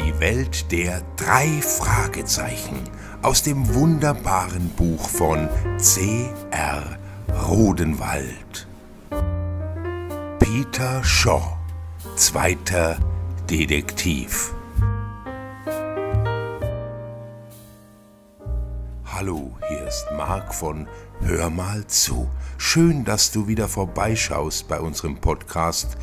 Die Welt der drei Fragezeichen aus dem wunderbaren Buch von C.R. Rodenwald. Peter Shaw, zweiter Detektiv. Hallo, hier ist Marc von Hör mal zu. Schön, dass du wieder vorbeischaust bei unserem Podcast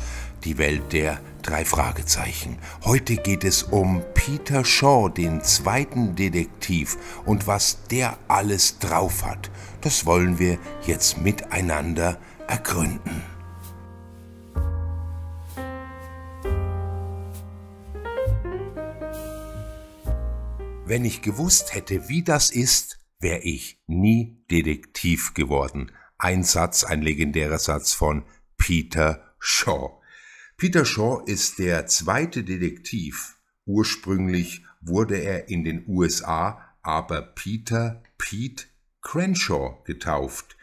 Die Welt der drei Fragezeichen. Heute geht es um Peter Shaw, den zweiten Detektiv, und was der alles drauf hat. Das wollen wir jetzt miteinander ergründen. Wenn ich gewusst hätte, wie das ist, wäre ich nie Detektiv geworden. Ein Satz, ein legendärer Satz von Peter Shaw. Peter Shaw ist der zweite Detektiv. Ursprünglich wurde er in den USA aber Peter Pete Crenshaw getauft.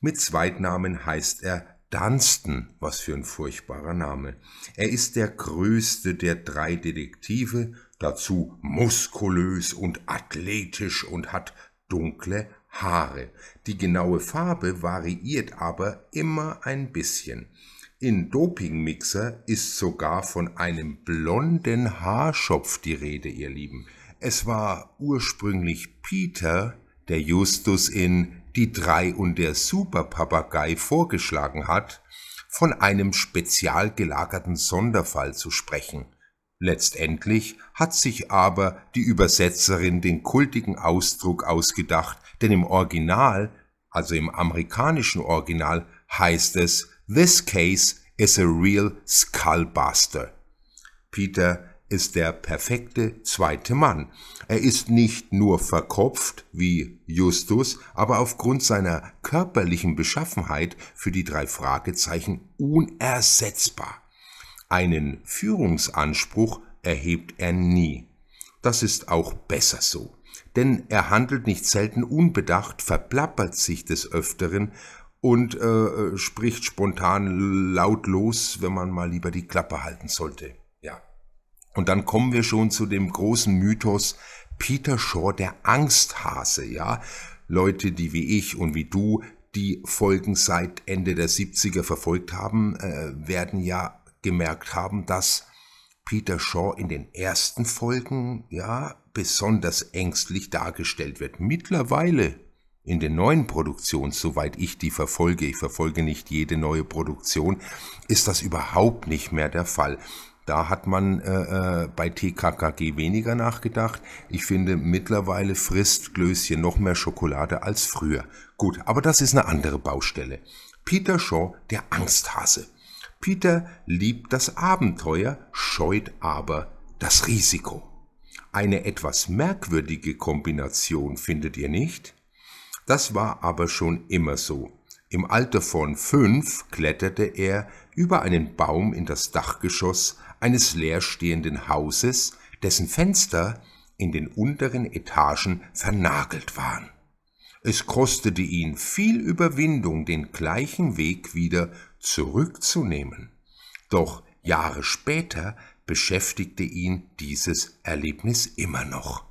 Mit Zweitnamen heißt er Dunstan, was für ein furchtbarer Name. Er ist der größte der drei Detektive, dazu muskulös und athletisch und hat dunkle Haare. Die genaue Farbe variiert aber immer ein bisschen. In Dopingmixer ist sogar von einem blonden Haarschopf die Rede, ihr Lieben. Es war ursprünglich Peter, der Justus in Die drei und der Superpapagei vorgeschlagen hat, von einem spezial gelagerten Sonderfall zu sprechen. Letztendlich hat sich aber die Übersetzerin den kultigen Ausdruck ausgedacht, denn im Original, also im amerikanischen Original, heißt es This case is a real skullbuster. Peter ist der perfekte zweite Mann. Er ist nicht nur verkopft wie Justus, aber aufgrund seiner körperlichen Beschaffenheit für die drei Fragezeichen unersetzbar. Einen Führungsanspruch erhebt er nie. Das ist auch besser so, denn er handelt nicht selten unbedacht, verplappert sich des Öfteren und äh, äh, spricht spontan lautlos, wenn man mal lieber die Klappe halten sollte. Ja. Und dann kommen wir schon zu dem großen Mythos Peter Shaw, der Angsthase, ja. Leute, die wie ich und wie du die Folgen seit Ende der 70er verfolgt haben, äh, werden ja gemerkt haben, dass Peter Shaw in den ersten Folgen ja besonders ängstlich dargestellt wird. Mittlerweile in den neuen Produktionen, soweit ich die verfolge, ich verfolge nicht jede neue Produktion, ist das überhaupt nicht mehr der Fall. Da hat man äh, äh bei TKKG weniger nachgedacht. Ich finde, mittlerweile frisst Glöschen noch mehr Schokolade als früher. Gut, aber das ist eine andere Baustelle. Peter Shaw, der Angsthase. Peter liebt das Abenteuer, scheut aber das Risiko. Eine etwas merkwürdige Kombination findet ihr nicht? Das war aber schon immer so. Im Alter von fünf kletterte er über einen Baum in das Dachgeschoss eines leerstehenden Hauses, dessen Fenster in den unteren Etagen vernagelt waren. Es kostete ihn viel Überwindung, den gleichen Weg wieder zurückzunehmen. Doch Jahre später beschäftigte ihn dieses Erlebnis immer noch.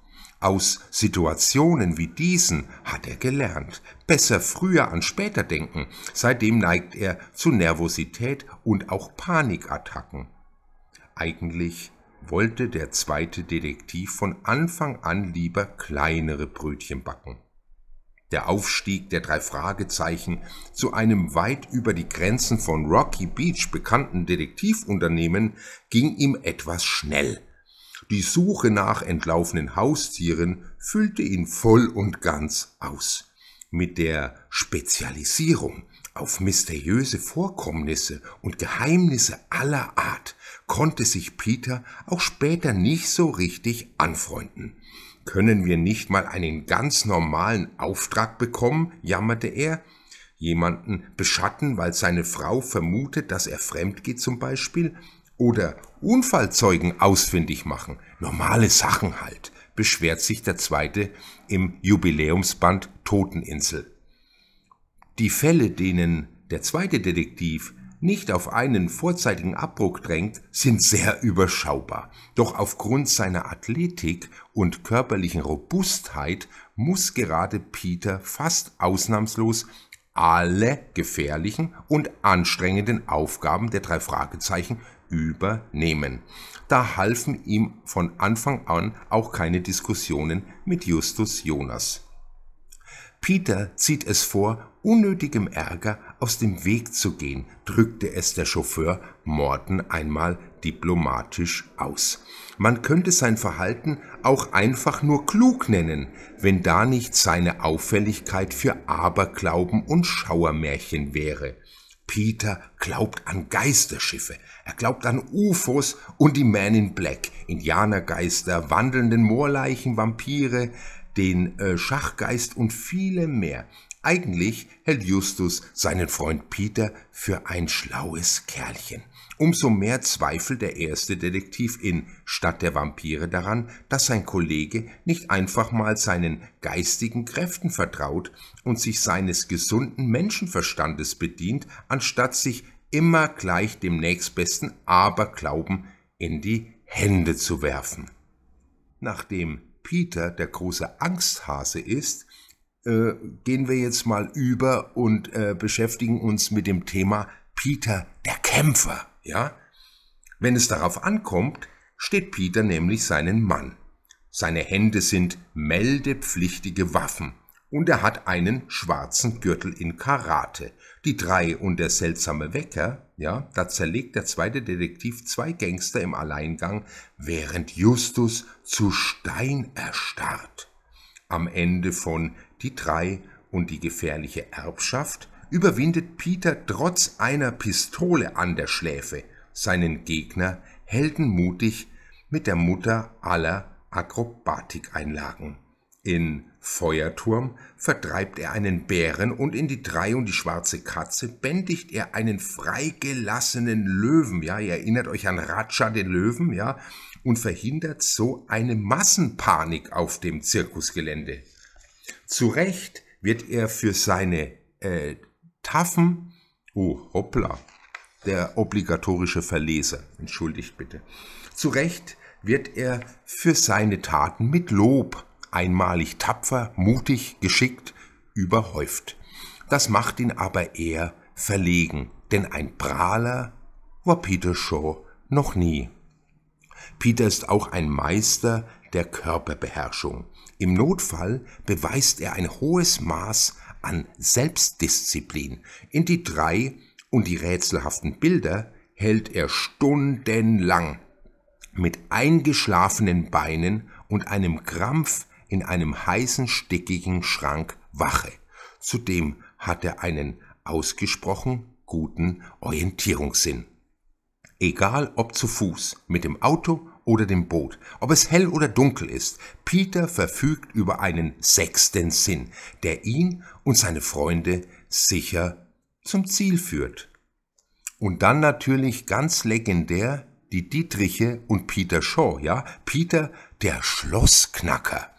Aus Situationen wie diesen hat er gelernt. Besser früher an später denken. Seitdem neigt er zu Nervosität und auch Panikattacken. Eigentlich wollte der zweite Detektiv von Anfang an lieber kleinere Brötchen backen. Der Aufstieg der drei Fragezeichen zu einem weit über die Grenzen von Rocky Beach bekannten Detektivunternehmen ging ihm etwas schnell. Die Suche nach entlaufenen Haustieren füllte ihn voll und ganz aus. Mit der Spezialisierung auf mysteriöse Vorkommnisse und Geheimnisse aller Art konnte sich Peter auch später nicht so richtig anfreunden. Können wir nicht mal einen ganz normalen Auftrag bekommen, jammerte er, jemanden beschatten, weil seine Frau vermutet, dass er fremd geht zum Beispiel, oder Unfallzeugen ausfindig machen. Normale Sachen halt, beschwert sich der zweite im Jubiläumsband Toteninsel. Die Fälle, denen der zweite Detektiv nicht auf einen vorzeitigen Abbruch drängt, sind sehr überschaubar. Doch aufgrund seiner Athletik und körperlichen Robustheit muss gerade Peter fast ausnahmslos alle gefährlichen und anstrengenden Aufgaben der drei Fragezeichen übernehmen. Da halfen ihm von Anfang an auch keine Diskussionen mit Justus Jonas. Peter zieht es vor, unnötigem Ärger aus dem Weg zu gehen, drückte es der Chauffeur Morten einmal diplomatisch aus. Man könnte sein Verhalten auch einfach nur klug nennen, wenn da nicht seine Auffälligkeit für Aberglauben und Schauermärchen wäre. Peter glaubt an Geisterschiffe, er glaubt an UFOs und die Man in Black, Indianergeister, wandelnden Moorleichen, Vampire, den äh, Schachgeist und viele mehr. Eigentlich hält Justus seinen Freund Peter für ein schlaues Kerlchen. Umso mehr zweifelt der erste Detektiv in Stadt der Vampire daran, dass sein Kollege nicht einfach mal seinen geistigen Kräften vertraut und sich seines gesunden Menschenverstandes bedient, anstatt sich immer gleich dem nächstbesten Aberglauben in die Hände zu werfen. Nachdem Peter der große Angsthase ist, äh, gehen wir jetzt mal über und äh, beschäftigen uns mit dem Thema Peter der Kämpfer ja? Wenn es darauf ankommt, steht Peter nämlich seinen Mann. Seine Hände sind meldepflichtige Waffen und er hat einen schwarzen Gürtel in Karate. Die drei und der seltsame Wecker, ja, da zerlegt der zweite Detektiv zwei Gangster im Alleingang, während Justus zu Stein erstarrt. Am Ende von Die drei und die gefährliche Erbschaft überwindet Peter trotz einer Pistole an der Schläfe seinen Gegner heldenmutig mit der Mutter aller Akrobatikeinlagen. In Feuerturm vertreibt er einen Bären und in die drei und die schwarze Katze bändigt er einen freigelassenen Löwen, ja, ihr erinnert euch an Raja den Löwen, ja, und verhindert so eine Massenpanik auf dem Zirkusgelände. Zu Recht wird er für seine äh, taffen. Oh, hoppla. Der obligatorische Verleser, entschuldigt bitte. Zu Recht wird er für seine Taten mit Lob einmalig tapfer, mutig, geschickt überhäuft. Das macht ihn aber eher verlegen, denn ein Prahler war Peter Shaw noch nie. Peter ist auch ein Meister der Körperbeherrschung. Im Notfall beweist er ein hohes Maß an Selbstdisziplin. In die drei und die rätselhaften Bilder hält er stundenlang mit eingeschlafenen Beinen und einem Krampf in einem heißen, stickigen Schrank Wache. Zudem hat er einen ausgesprochen guten Orientierungssinn. Egal ob zu Fuß, mit dem Auto oder dem Boot, ob es hell oder dunkel ist, Peter verfügt über einen sechsten Sinn, der ihn und seine Freunde sicher zum Ziel führt. Und dann natürlich ganz legendär die Dietriche und Peter Shaw, ja, Peter der Schlossknacker.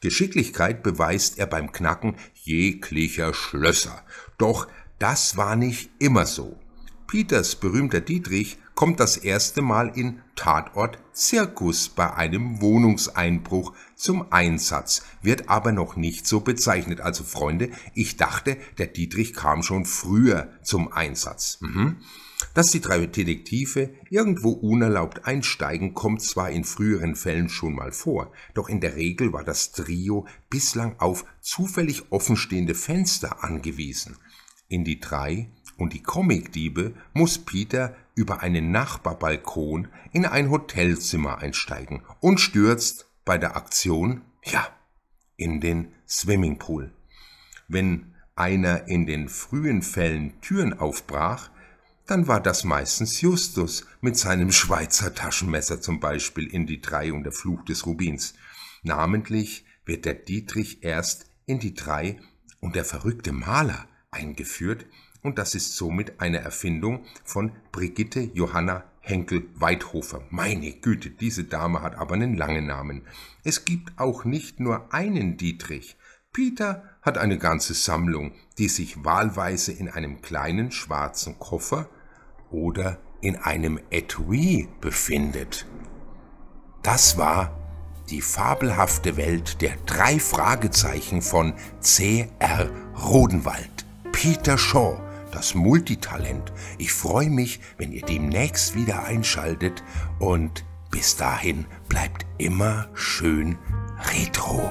Geschicklichkeit beweist er beim Knacken jeglicher Schlösser. Doch das war nicht immer so. Peters berühmter Dietrich kommt das erste Mal in Tatort Zirkus bei einem Wohnungseinbruch zum Einsatz, wird aber noch nicht so bezeichnet. Also Freunde, ich dachte, der Dietrich kam schon früher zum Einsatz. Mhm. Dass die drei Detektive irgendwo unerlaubt einsteigen, kommt zwar in früheren Fällen schon mal vor, doch in der Regel war das Trio bislang auf zufällig offenstehende Fenster angewiesen. In die drei und die Comicdiebe muss Peter über einen Nachbarbalkon in ein Hotelzimmer einsteigen und stürzt bei der Aktion, ja, in den Swimmingpool. Wenn einer in den frühen Fällen Türen aufbrach, dann war das meistens Justus mit seinem Schweizer Taschenmesser zum Beispiel in die drei und der Fluch des Rubins. Namentlich wird der Dietrich erst in die drei und der verrückte Maler eingeführt und das ist somit eine Erfindung von Brigitte Johanna Henkel-Weidhofer. Meine Güte, diese Dame hat aber einen langen Namen. Es gibt auch nicht nur einen Dietrich. Peter hat eine ganze Sammlung, die sich wahlweise in einem kleinen schwarzen Koffer oder in einem Etui befindet. Das war die fabelhafte Welt der drei Fragezeichen von C.R. Rodenwald. Peter Shaw, das Multitalent. Ich freue mich, wenn ihr demnächst wieder einschaltet und bis dahin bleibt immer schön retro.